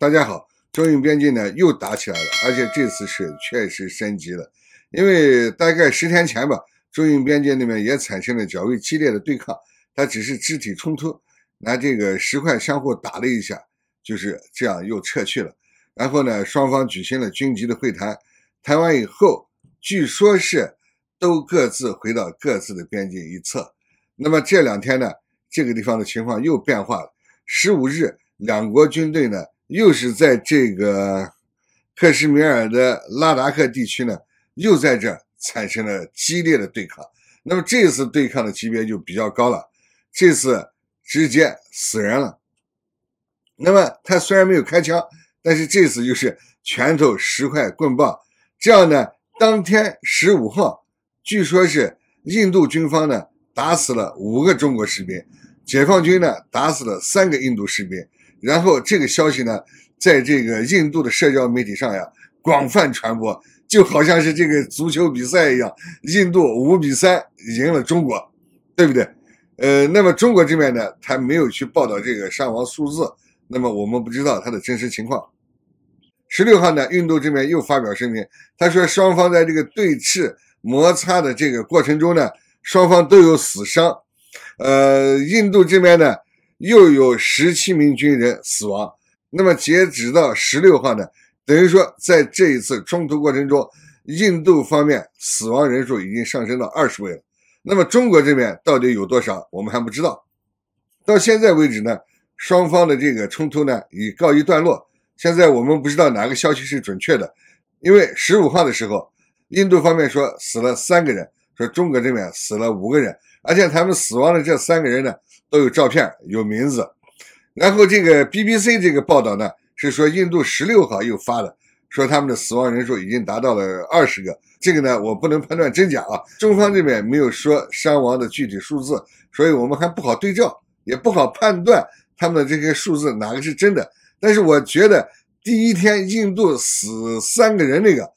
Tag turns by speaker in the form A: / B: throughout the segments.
A: 大家好，中印边境呢又打起来了，而且这次是确实升级了。因为大概十天前吧，中印边境那边也产生了较为激烈的对抗，它只是肢体冲突，拿这个石块相互打了一下，就是这样又撤去了。然后呢，双方举行了军级的会谈，谈完以后，据说是都各自回到各自的边境一侧。那么这两天呢，这个地方的情况又变化了。十五日，两国军队呢。又是在这个克什米尔的拉达克地区呢，又在这产生了激烈的对抗。那么这次对抗的级别就比较高了，这次直接死人了。那么他虽然没有开枪，但是这次就是拳头、石块、棍棒。这样呢，当天十五号，据说是印度军方呢打死了五个中国士兵，解放军呢打死了三个印度士兵。然后这个消息呢，在这个印度的社交媒体上呀，广泛传播，就好像是这个足球比赛一样，印度五比三赢了中国，对不对？呃，那么中国这边呢，他没有去报道这个伤亡数字，那么我们不知道他的真实情况。十六号呢，印度这边又发表声明，他说双方在这个对峙摩擦的这个过程中呢，双方都有死伤，呃，印度这边呢。又有十七名军人死亡。那么截止到十六号呢？等于说在这一次冲突过程中，印度方面死亡人数已经上升到二十位了。那么中国这边到底有多少？我们还不知道。到现在为止呢，双方的这个冲突呢已告一段落。现在我们不知道哪个消息是准确的，因为十五号的时候，印度方面说死了三个人，说中国这边死了五个人，而且他们死亡的这三个人呢。都有照片，有名字，然后这个 BBC 这个报道呢，是说印度十六号又发了，说他们的死亡人数已经达到了二十个。这个呢，我不能判断真假啊。中方这边没有说伤亡的具体数字，所以我们还不好对照，也不好判断他们的这些数字哪个是真的。但是我觉得第一天印度死三个人那个，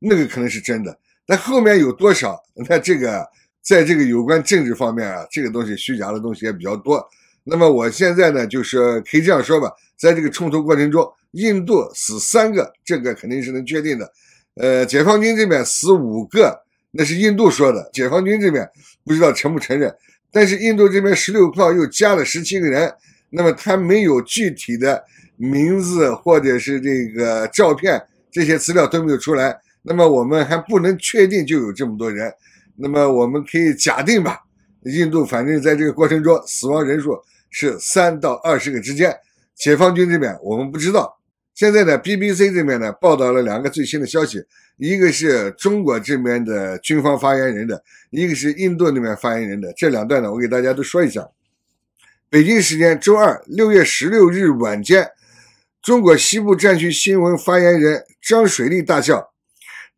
A: 那个可能是真的。但后面有多少？那这个。在这个有关政治方面啊，这个东西虚假的东西也比较多。那么我现在呢，就是可以这样说吧，在这个冲突过程中，印度死三个，这个肯定是能确定的。呃，解放军这边死五个，那是印度说的，解放军这边不知道承不承认。但是印度这边十六号又加了十七个人，那么他没有具体的名字或者是这个照片，这些资料都没有出来，那么我们还不能确定就有这么多人。那么我们可以假定吧，印度反正在这个过程中死亡人数是三到二十个之间。解放军这边我们不知道。现在呢，BBC 这边呢报道了两个最新的消息，一个是中国这边的军方发言人的，一个是印度那边发言人的。这两段呢，我给大家都说一下。北京时间周二六月十六日晚间，中国西部战区新闻发言人张水利大校。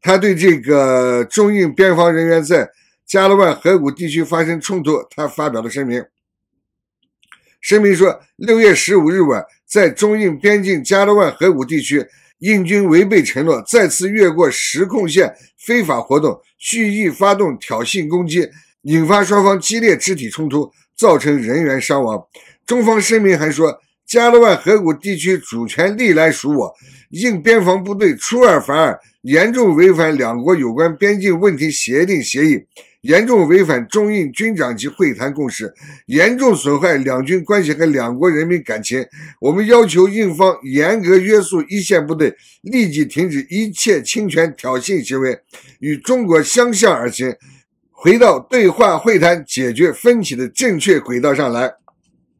A: 他对这个中印边防人员在加勒万河谷地区发生冲突，他发表了声明。声明说，六月十五日晚，在中印边境加勒万河谷地区，印军违背承诺，再次越过实控线非法活动，蓄意发动挑衅攻击，引发双方激烈肢体冲突，造成人员伤亡。中方声明还说，加勒万河谷地区主权历来属我，印边防部队出尔反尔。严重违反两国有关边境问题协定协议，严重违反中印军长级会谈共识，严重损害两军关系和两国人民感情。我们要求印方严格约束一线部队，立即停止一切侵权挑衅行为，与中国相向而行，回到对话会谈解决分歧的正确轨道上来。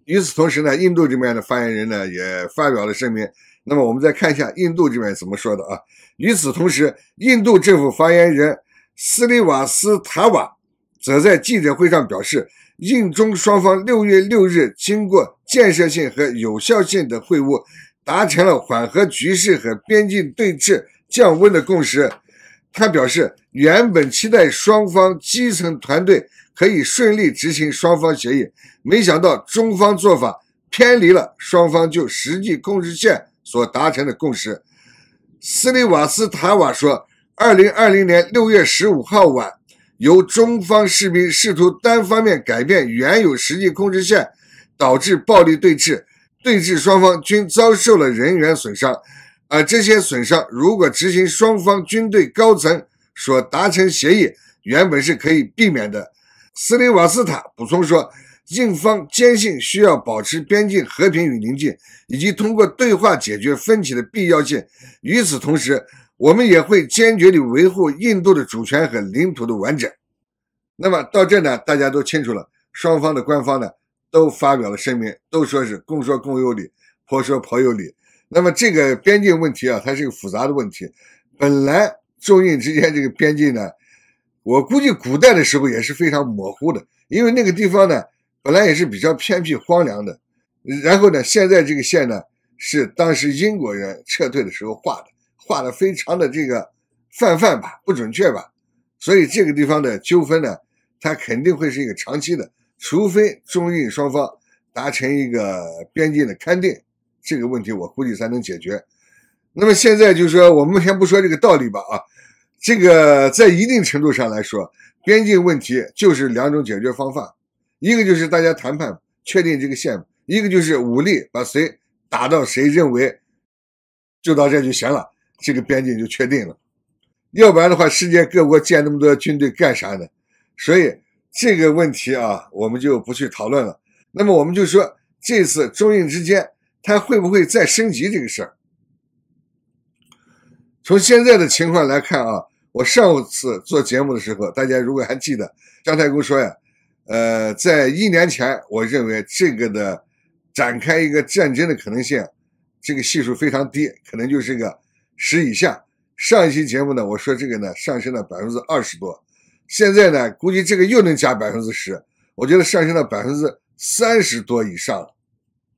A: 与此同时呢，印度这边的发言人呢也发表了声明。那么我们再看一下印度这边怎么说的啊？与此同时，印度政府发言人斯里瓦斯塔瓦则在记者会上表示，印中双方六月六日经过建设性和有效性的会晤，达成了缓和局势和边境对峙降温的共识。他表示，原本期待双方基层团队可以顺利执行双方协议，没想到中方做法偏离了双方就实际控制线。所达成的共识，斯里瓦斯塔瓦说，二零二零年六月十五号晚，由中方士兵试图单方面改变原有实际控制线，导致暴力对峙，对峙双方均遭受了人员损伤，而这些损伤如果执行双方军队高层所达成协议，原本是可以避免的。斯里瓦斯塔补充说。印方坚信需要保持边境和平与宁静，以及通过对话解决分歧的必要性。与此同时，我们也会坚决地维护印度的主权和领土的完整。那么到这呢，大家都清楚了，双方的官方呢都发表了声明，都说是“公说公有理，婆说婆有理”。那么这个边境问题啊，它是个复杂的问题。本来中印之间这个边境呢，我估计古代的时候也是非常模糊的，因为那个地方呢。本来也是比较偏僻荒凉的，然后呢，现在这个线呢是当时英国人撤退的时候画的，画的非常的这个泛泛吧，不准确吧，所以这个地方的纠纷呢，它肯定会是一个长期的，除非中印双方达成一个边境的勘定，这个问题我估计才能解决。那么现在就是说，我们先不说这个道理吧，啊，这个在一定程度上来说，边境问题就是两种解决方法。一个就是大家谈判确定这个线，一个就是武力把谁打到谁认为就到这就行了，这个边境就确定了。要不然的话，世界各国建那么多军队干啥呢？所以这个问题啊，我们就不去讨论了。那么我们就说，这次中印之间它会不会再升级这个事儿？从现在的情况来看啊，我上次做节目的时候，大家如果还记得，姜太公说呀。呃，在一年前，我认为这个的展开一个战争的可能性，这个系数非常低，可能就是个十以下。上一期节目呢，我说这个呢上升了百分之二十多，现在呢估计这个又能加百分之十，我觉得上升了百分之三十多以上了。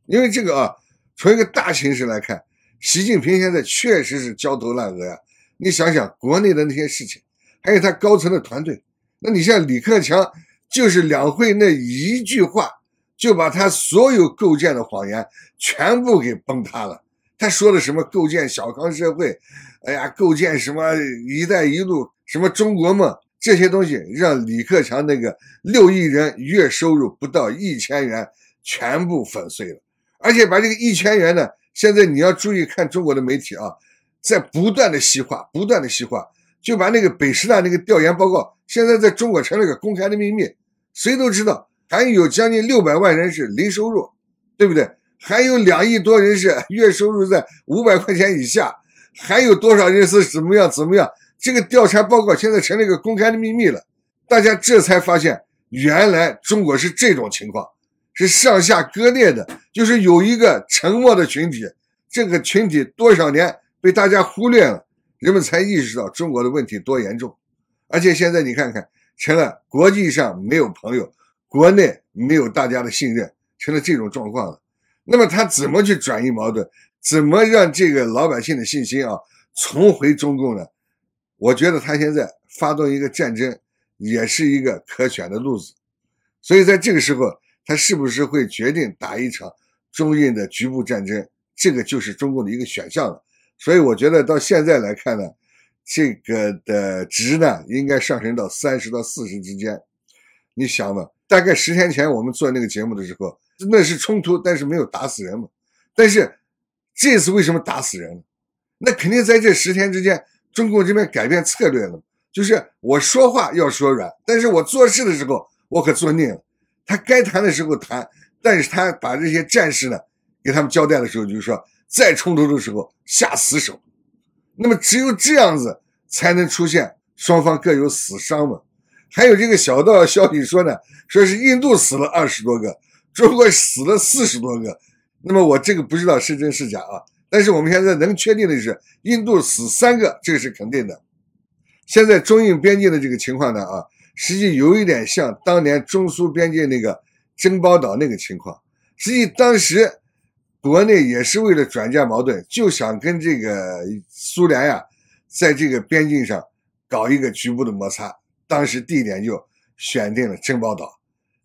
A: 因为这个啊，从一个大形势来看，习近平现在确实是焦头烂额呀。你想想国内的那些事情，还有他高层的团队，那你像李克强。就是两会那一句话，就把他所有构建的谎言全部给崩塌了。他说的什么构建小康社会，哎呀，构建什么一带一路，什么中国梦这些东西，让李克强那个六亿人月收入不到一千元全部粉碎了。而且把这个一千元呢，现在你要注意看中国的媒体啊，在不断的细化，不断的细化，就把那个北师大那个调研报告，现在在中国成了个公开的秘密。谁都知道，还有将近六百万人是零收入，对不对？还有两亿多人是月收入在五百块钱以下，还有多少人是怎么样怎么样？这个调查报告现在成了一个公开的秘密了，大家这才发现，原来中国是这种情况，是上下割裂的，就是有一个沉默的群体，这个群体多少年被大家忽略了，人们才意识到中国的问题多严重，而且现在你看看。成了国际上没有朋友，国内没有大家的信任，成了这种状况了。那么他怎么去转移矛盾？怎么让这个老百姓的信心啊重回中共呢？我觉得他现在发动一个战争也是一个可选的路子。所以在这个时候，他是不是会决定打一场中印的局部战争？这个就是中共的一个选项了。所以我觉得到现在来看呢。这个的值呢，应该上升到三十到四十之间。你想嘛，大概十天前我们做那个节目的时候，那是冲突，但是没有打死人嘛。但是这次为什么打死人？那肯定在这十天之间，中共这边改变策略了，就是我说话要说软，但是我做事的时候我可做腻了。他该谈的时候谈，但是他把这些战士呢，给他们交代的时候就是说，在冲突的时候下死手。那么只有这样子才能出现双方各有死伤嘛？还有这个小道消息说呢，说是印度死了二十多个，中国死了四十多个。那么我这个不知道是真是假啊。但是我们现在能确定的是印度死三个，这个是肯定的。现在中印边境的这个情况呢，啊，实际有一点像当年中苏边境那个珍宝岛那个情况，实际当时。国内也是为了转嫁矛盾，就想跟这个苏联呀，在这个边境上搞一个局部的摩擦。当时地点就选定了珍宝岛。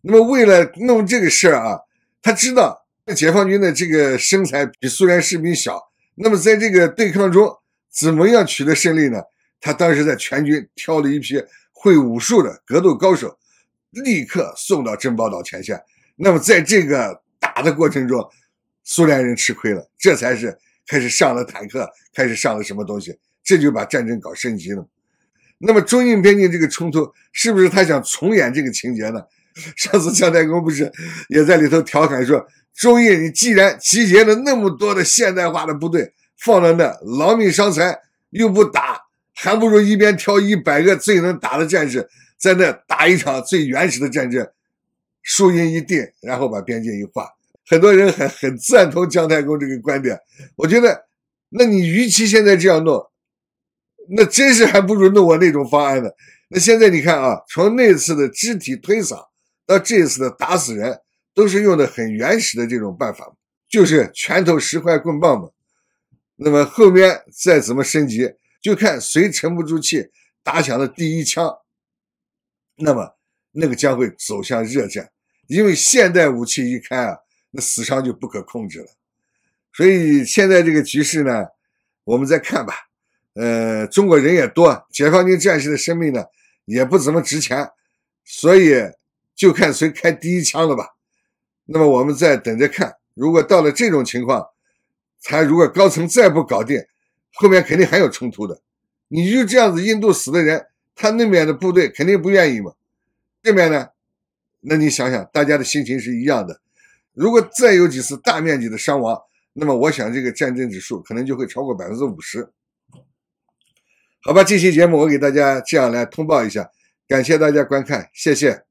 A: 那么为了弄这个事儿啊，他知道解放军的这个身材比苏联士兵小，那么在这个对抗中怎么样取得胜利呢？他当时在全军挑了一批会武术的格斗高手，立刻送到珍宝岛前线。那么在这个打的过程中，苏联人吃亏了，这才是开始上了坦克，开始上了什么东西，这就把战争搞升级了。那么中印边境这个冲突，是不是他想重演这个情节呢？上次姜太公不是也在里头调侃说：“中印，你既然集结了那么多的现代化的部队放到那，劳民伤财又不打，还不如一边挑一百个最能打的战士在那打一场最原始的战争，输赢一定，然后把边界一划。”很多人很很赞同姜太公这个观点，我觉得，那你与其现在这样弄，那真是还不如弄我那种方案呢。那现在你看啊，从那次的肢体推搡到这次的打死人，都是用的很原始的这种办法，就是拳头、石块、棍棒嘛。那么后面再怎么升级，就看谁沉不住气打响了第一枪。那么那个将会走向热战，因为现代武器一开啊。那死伤就不可控制了，所以现在这个局势呢，我们再看吧。呃，中国人也多，解放军战士的生命呢也不怎么值钱，所以就看谁开第一枪了吧。那么我们再等着看，如果到了这种情况，他如果高层再不搞定，后面肯定还有冲突的。你就这样子，印度死的人，他那边的部队肯定不愿意嘛。这边呢，那你想想，大家的心情是一样的。如果再有几次大面积的伤亡，那么我想这个战争指数可能就会超过百分之五十。好吧，这期节目我给大家这样来通报一下，感谢大家观看，谢谢。